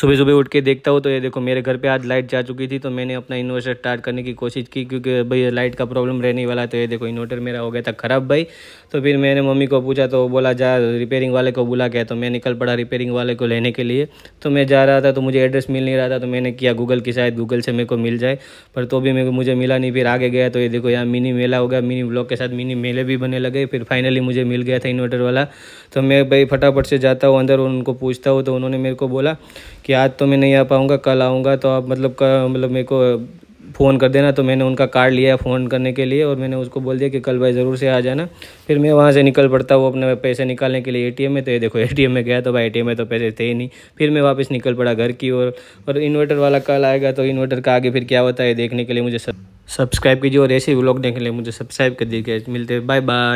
सुबह सुबह उठ के देखता हूँ तो ये देखो मेरे घर पे आज लाइट जा चुकी थी तो मैंने अपना इन्वर्टर स्टार्ट करने की कोशिश की क्योंकि भाई लाइट का प्रॉब्लम रहने वाला तो ये देखो इन्वर्टर मेरा हो गया था ख़राब भाई तो फिर मैंने मम्मी को पूछा तो बोला जा रिपेयरिंग वाले को बुला गया तो मैं निकल पड़ा रिपेयरिंग वाले को लेने के लिए तो मैं जा रहा था तो मुझे एड्रेस मिल नहीं रहा था तो मैंने किया गूगल की शायद गूगल से मेरे को मिल जाए पर तो भी मेरे को मुझे मिला नहीं फिर आगे गया तो ये देखो यहाँ मिनी मेला हो गया मिनी ब्लॉक के साथ मिनी मेले भी बने लगे फिर फाइनली मुझे मिल गया था इन्वर्टर वाला तो मैं भाई फटाफट से जाता हूँ अंदर उनको पूछता हूँ तो उन्होंने मेरे को बोला कि आज तो मैं नहीं आ पाऊँगा कल आऊँगा तो आप मतलब कर, मतलब मेरे को फ़ोन कर देना तो मैंने उनका कार्ड लिया फ़ोन करने के लिए और मैंने उसको बोल दिया कि कल भाई ज़रूर से आ जाना फिर मैं वहाँ से निकल पड़ता हूँ अपने पैसे निकालने के लिए एटीएम में तो ये देखो एटीएम में गया तो भाई एटीएम में तो पैसे थे ही नहीं फिर मैं वापस निकल पड़ा घर की ओर और, और इन्वर्टर वाला कल आएगा तो इन्वर्टर का आगे फिर क्या होता है देखने के लिए मुझे सब्सक्राइब कीजिए और ऐसे व्लॉग देखने के लिए मुझे सब्सक्राइब कर दीजिए मिलते बाय बाय